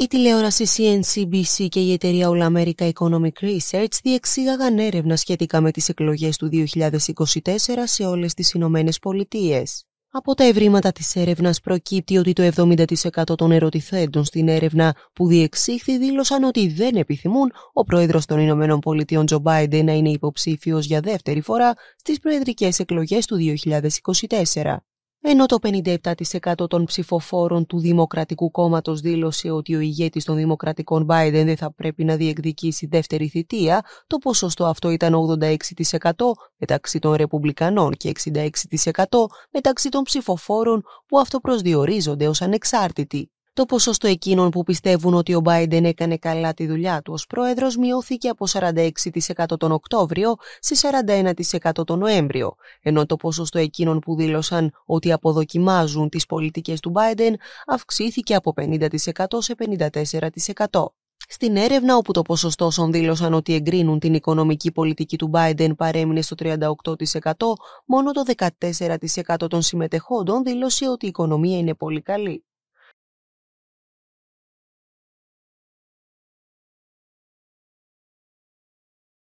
Η τηλεόραση CNCBC και η εταιρεία All America Economic Research διεξήγαγαν έρευνα σχετικά με τις εκλογές του 2024 σε όλες τις Ηνωμένες Πολιτείες. Από τα ευρήματα της έρευνας προκύπτει ότι το 70% των ερωτηθέντων στην έρευνα που διεξήχθη δήλωσαν ότι δεν επιθυμούν ο πρόεδρος των Ηνωμένων Πολιτείων Τζο Μπάιντε να είναι υποψήφιος για δεύτερη φορά στις προεδρικές εκλογές του 2024. Ενώ το 57% των ψηφοφόρων του Δημοκρατικού Κόμματος δήλωσε ότι ο ηγέτης των Δημοκρατικών Biden δεν θα πρέπει να διεκδικήσει δεύτερη θητεία, το ποσοστό αυτό ήταν 86% μεταξύ των Ρεπουμπλικανών και 66% μεταξύ των ψηφοφόρων που αυτοπροσδιορίζονται ως ανεξάρτητοι. Το ποσοστό εκείνων που πιστεύουν ότι ο Biden έκανε καλά τη δουλειά του ως πρόεδρος μειώθηκε από 46% τον Οκτώβριο σε 41% τον Νοέμβριο, ενώ το ποσοστό εκείνων που δήλωσαν ότι αποδοκιμάζουν τις πολιτικές του Biden αυξήθηκε από 50% σε 54%. Στην έρευνα όπου το ποσοστό όσων δήλωσαν ότι εγκρίνουν την οικονομική πολιτική του Biden παρέμεινε στο 38%, μόνο το 14% των συμμετεχόντων δήλωσε ότι η οικονομία είναι πολύ καλή.